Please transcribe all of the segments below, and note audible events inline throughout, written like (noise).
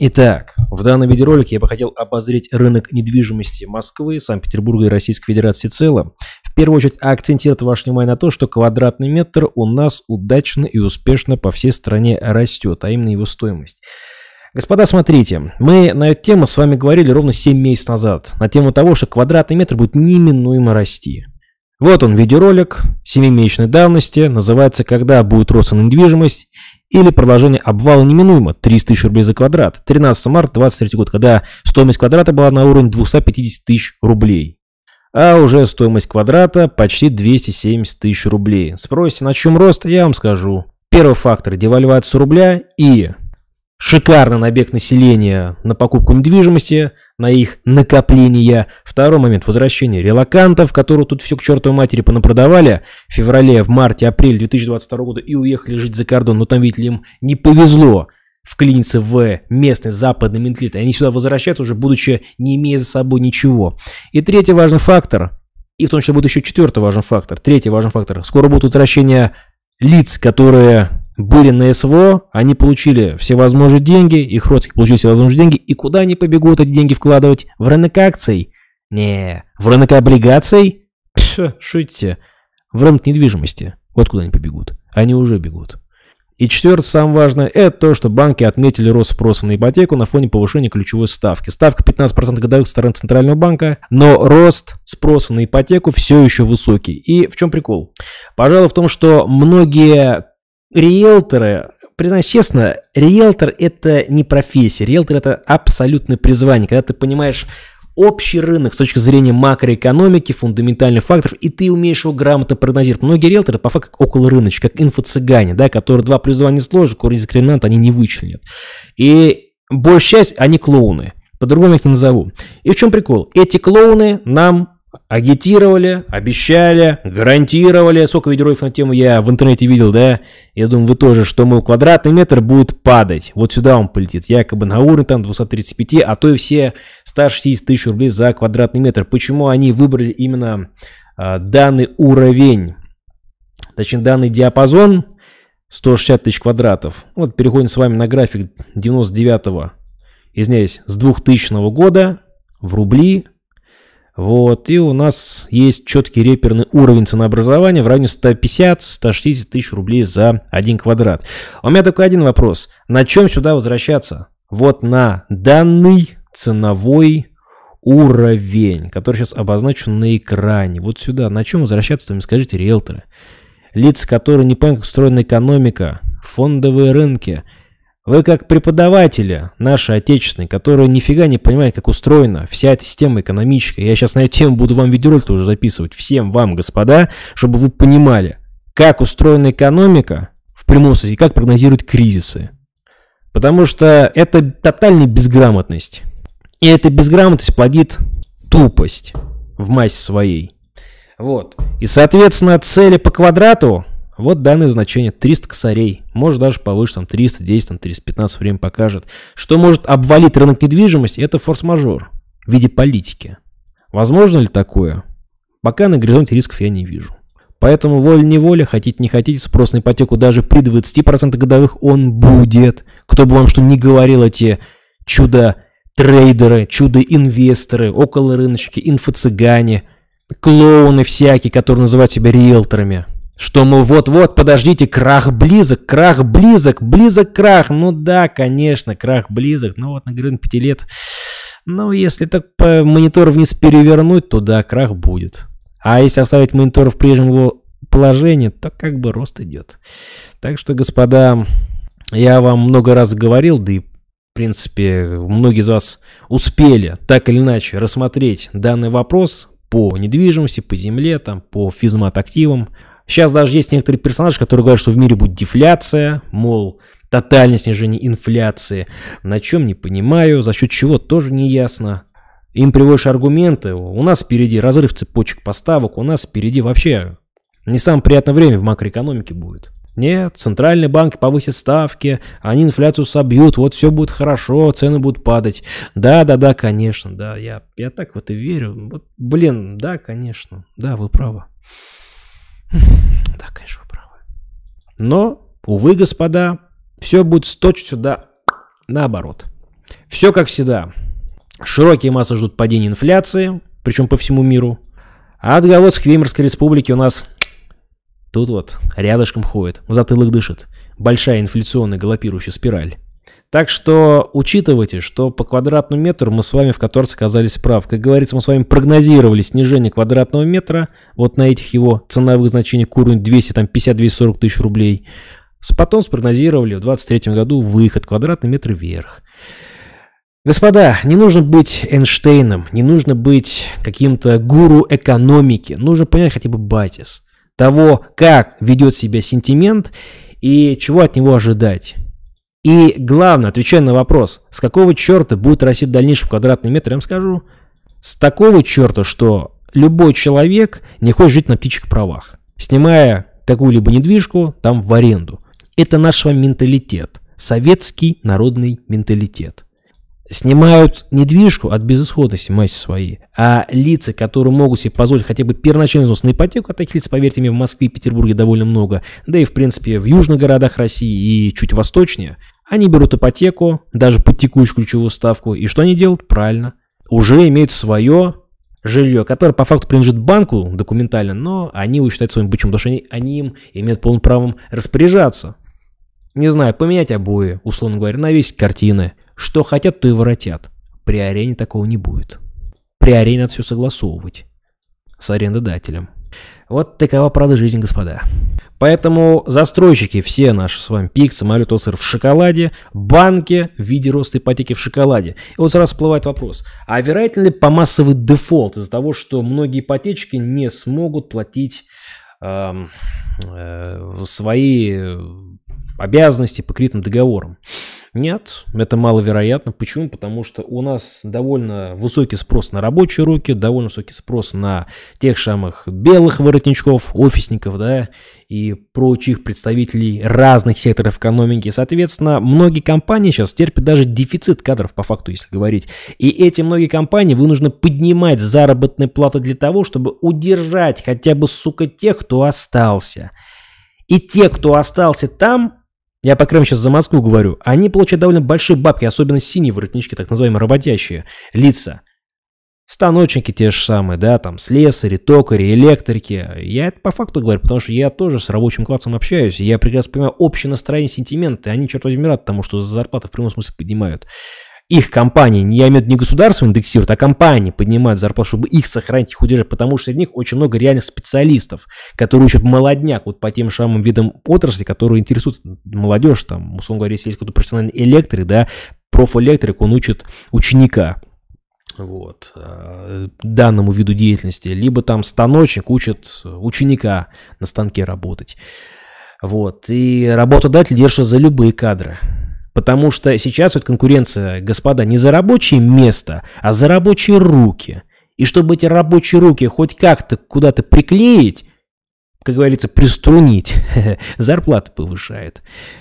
Итак, в данном видеоролике я бы хотел обозреть рынок недвижимости Москвы, Санкт-Петербурга и Российской Федерации целом. В первую очередь акцентировать ваше внимание на то, что квадратный метр у нас удачно и успешно по всей стране растет, а именно его стоимость. Господа, смотрите, мы на эту тему с вами говорили ровно 7 месяцев назад, на тему того, что квадратный метр будет неминуемо расти. Вот он, видеоролик 7-месячной давности, называется «Когда будет рост недвижимость или продолжение обвала неминуемо 300 тысяч рублей за квадрат. 13 марта 23 год, когда стоимость квадрата была на уровне 250 тысяч рублей. А уже стоимость квадрата почти 270 тысяч рублей. Спросите, на чем рост, я вам скажу. Первый фактор – девальвация рубля и шикарный набег населения на покупку недвижимости, на их накопления. Второй момент – возвращение релакантов, которые тут все к чертовой матери понапродавали в феврале, в марте, апреле 2022 года и уехали жить за кордон. Но там, видите им не повезло вклиниться в местный западный менталитет. Они сюда возвращаются уже, будучи не имея за собой ничего. И третий важный фактор, и в том числе будет еще четвертый важный фактор, третий важный фактор. Скоро будут возвращения лиц, которые были на СВО, они получили всевозможные деньги, их родственники получили всевозможные деньги, и куда они побегут эти деньги вкладывать? В рынок акций? Не, в рынок облигаций? Пш, шутите. В рынок недвижимости. Вот куда они побегут. Они уже бегут. И четвертое, самое важное, это то, что банки отметили рост спроса на ипотеку на фоне повышения ключевой ставки. Ставка 15% годовых со стороны Центрального банка, но рост спроса на ипотеку все еще высокий. И в чем прикол? Пожалуй, в том, что многие риэлторы, признаюсь честно, риэлтор это не профессия, риэлтор это абсолютное призвание. Когда ты понимаешь общий рынок с точки зрения макроэкономики, фундаментальных факторов, и ты умеешь его грамотно прогнозировать. Многие риэлторы по факту как около рыночка, как инфо-цыгане, да, которые два плюс два не сложат, корень дискриминант они не вычленят. И большая часть, они клоуны. По-другому их не назову. И в чем прикол? Эти клоуны нам агитировали, обещали, гарантировали. Сколько видеороликов на тему я в интернете видел, да? Я думаю, вы тоже, что, мол, квадратный метр будет падать. Вот сюда он полетит. Якобы на уровне там 235, а то и все 160 тысяч рублей за квадратный метр. Почему они выбрали именно а, данный уровень? Точнее, данный диапазон 160 тысяч квадратов. Вот переходим с вами на график 99-го, извиняюсь, с 2000 года в рубли – вот, и у нас есть четкий реперный уровень ценообразования в районе 150-160 тысяч рублей за один квадрат. А у меня только один вопрос. На чем сюда возвращаться? Вот на данный ценовой уровень, который сейчас обозначен на экране. Вот сюда. На чем возвращаться-то, скажите, риэлторы? Лиц, которые не понимают, как устроена экономика, фондовые рынки – вы как преподаватели наши отечественные, которые нифига не понимают, как устроена вся эта система экономическая. Я сейчас на эту тему буду вам видеоролик тоже записывать. Всем вам, господа, чтобы вы понимали, как устроена экономика в прямом смысле, как прогнозируют кризисы. Потому что это тотальная безграмотность. И эта безграмотность плодит тупость в массе своей. Вот. И, соответственно, цели по квадрату вот данное значение 300 косарей, может даже повыше, там 310, там 315 время покажет. Что может обвалить рынок недвижимости, это форс-мажор в виде политики. Возможно ли такое? Пока на горизонте рисков я не вижу. Поэтому волей-неволей, хотите не хотите, спрос на ипотеку даже при 20% годовых он будет. Кто бы вам что ни говорил, эти чудо-трейдеры, чудо-инвесторы, околорыночки, инфо-цыгане, клоуны всякие, которые называют себя риэлторами – что, мы вот-вот, подождите, крах близок, крах близок, близок крах. Ну да, конечно, крах близок. Ну вот на горизонте 5 лет. Ну, если так по монитор вниз перевернуть, то да, крах будет. А если оставить монитор в прежнем положении, то как бы рост идет. Так что, господа, я вам много раз говорил, да и в принципе, многие из вас успели так или иначе рассмотреть данный вопрос по недвижимости, по земле, там, по физмат активам. Сейчас даже есть некоторые персонажи, которые говорят, что в мире будет дефляция, мол, тотальное снижение инфляции. На чем не понимаю, за счет чего тоже не ясно. Им приводишь аргументы, у нас впереди разрыв цепочек поставок, у нас впереди вообще не самое приятное время в макроэкономике будет. Нет, центральный банк повысит ставки, они инфляцию собьют, вот все будет хорошо, цены будут падать. Да, да, да, конечно, да, я, я так в это верю. Вот, блин, да, конечно, да, вы правы. (laughs) Да, конечно, вы правы. Но, увы, господа, все будет сточь сюда наоборот. Все как всегда. Широкие массы ждут падения инфляции, причем по всему миру. А отголосок Веймарской республики у нас тут вот рядышком ходит, затылок дышит. Большая инфляционная галопирующая спираль. Так что учитывайте, что по квадратному метру мы с вами в Которце оказались прав. Как говорится, мы с вами прогнозировали снижение квадратного метра вот на этих его ценовых значениях 200, там 250-240 тысяч рублей. Потом спрогнозировали в 2023 году выход квадратный метр вверх. Господа, не нужно быть Эйнштейном, не нужно быть каким-то гуру экономики. Нужно понять хотя бы базис того, как ведет себя сентимент и чего от него ожидать. И главное, отвечая на вопрос, с какого черта будет расти в дальнейшем квадратный метр, я вам скажу, с такого черта, что любой человек не хочет жить на птичьих правах, снимая какую-либо недвижку там в аренду. Это наш с вами менталитет, советский народный менталитет снимают недвижку от безысходности, мать свои, а лица, которые могут себе позволить хотя бы первоначальный взнос на ипотеку, а таких лиц, поверьте мне, в Москве и Петербурге довольно много, да и, в принципе, в южных городах России и чуть восточнее, они берут ипотеку, даже под текущую ключевую ставку, и что они делают? Правильно, уже имеют свое жилье, которое по факту принадлежит банку документально, но они его считают своим бычом, потому что они, они им имеют полным правом распоряжаться. Не знаю, поменять обои, условно говоря, навесить картины – что хотят, то и воротят. При арене такого не будет. При арене надо все согласовывать с арендодателем. Вот такова правда жизни, господа. Поэтому застройщики, все наши с вами, пик, самолет, ОСР в шоколаде, банки в виде роста ипотеки в шоколаде. И вот сразу всплывает вопрос, а вероятно ли по массовый дефолт из-за того, что многие ипотечки не смогут платить э, э, свои э, обязанности по кредитным договорам? Нет, это маловероятно. Почему? Потому что у нас довольно высокий спрос на рабочие руки, довольно высокий спрос на тех самых белых воротничков, офисников, да, и прочих представителей разных секторов экономики. Соответственно, многие компании сейчас терпят даже дефицит кадров, по факту, если говорить. И эти многие компании вынуждены поднимать заработные платы для того, чтобы удержать хотя бы, сука, тех, кто остался. И те, кто остался там, я по крайней сейчас за Москву говорю. Они получают довольно большие бабки, особенно синие воротнички, так называемые работящие лица. Станочники те же самые, да, там слесари, токари, электрики. Я это по факту говорю, потому что я тоже с рабочим классом общаюсь, я прекрасно понимаю общее настроение, сентименты. Они, черт возьми, рады тому, что за зарплату в прямом смысле поднимают их компании, я имею в виду не государство индексирует, а компании поднимают зарплату, чтобы их сохранить, их удержать, потому что среди них очень много реально специалистов, которые учат молодняк вот по тем самым видам отрасли, которые интересуют молодежь, там, условно говоря, если есть какой-то профессиональный электрик, да, профэлектрик, он учит ученика, вот, э, данному виду деятельности, либо там станочник учит ученика на станке работать. Вот, и работодатель держится за любые кадры. Потому что сейчас вот конкуренция, господа, не за рабочее место, а за рабочие руки. И чтобы эти рабочие руки хоть как-то куда-то приклеить, как говорится, приструнить. (laughs) Зарплаты повышают.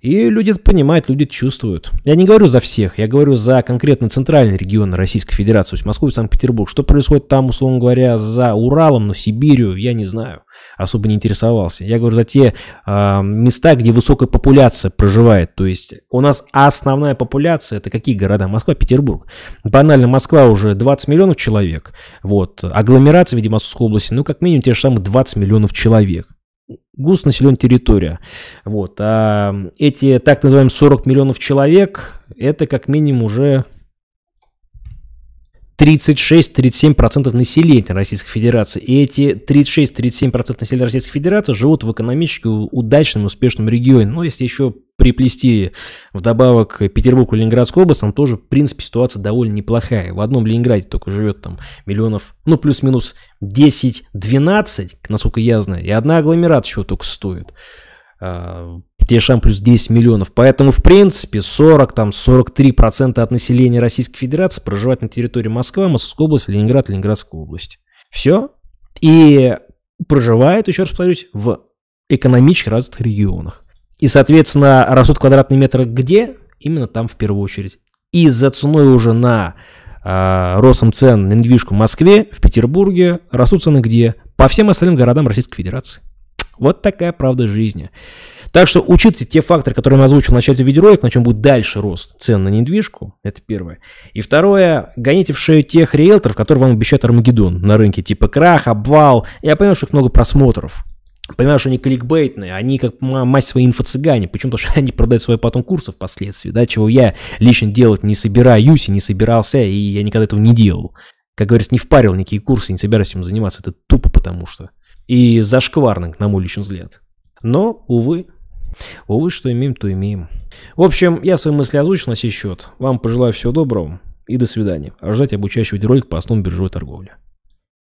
И люди понимают, люди чувствуют. Я не говорю за всех, я говорю за конкретно центральный регион Российской Федерации, то есть Москву и Санкт-Петербург. Что происходит там, условно говоря, за Уралом, но ну, Сибирью, я не знаю. Особо не интересовался. Я говорю за те э, места, где высокая популяция проживает. То есть у нас основная популяция, это какие города? Москва, Петербург. Банально, Москва уже 20 миллионов человек. Вот. Агломерация, видимо, Московской области, ну, как минимум, те же самые 20 миллионов человек густо населенная территория. Вот. А эти так называемые 40 миллионов человек, это как минимум уже 36-37% населения Российской Федерации. И эти 36-37% населения Российской Федерации живут в экономически удачном, успешном регионе. Но ну, если еще приплести вдобавок Петербург и Ленинградскую область, там тоже, в принципе, ситуация довольно неплохая. В одном Ленинграде только живет там миллионов, ну, плюс-минус 10-12, насколько я знаю, и одна агломерация чего только стоит. А, Тешам плюс 10 миллионов. Поэтому, в принципе, 40, там, 43% от населения Российской Федерации проживает на территории Москвы, Московской области, Ленинград, Ленинградская область. Все. И проживает, еще раз повторюсь, в экономически развитых регионах. И, соответственно, растут квадратные метры где? Именно там в первую очередь. И за ценой уже на э, ростом цен на недвижку в Москве, в Петербурге растут цены где? По всем остальным городам Российской Федерации. Вот такая правда жизни. Так что учите те факторы, которые я озвучил в начале видеоролика, на чем будет дальше рост цен на недвижку. Это первое. И второе, гоните в шею тех риэлторов, которые вам обещают Армагеддон на рынке, типа крах, обвал. Я понял, что их много просмотров. Понимаю, что они кликбейтные, они как мать свои инфо-цыгане. Почему? Потому что (laughs) они продают свои потом курсы впоследствии, да, чего я лично делать не собираюсь и не собирался, и я никогда этого не делал. Как говорится, не впарил никакие курсы, не собираюсь им заниматься. Это тупо потому что. И зашкварно, на мой личный взгляд. Но, увы, увы, что имеем, то имеем. В общем, я свои мысли озвучил на сей счет. Вам пожелаю всего доброго и до свидания. А ждать обучающий ролик по основам биржевой торговли.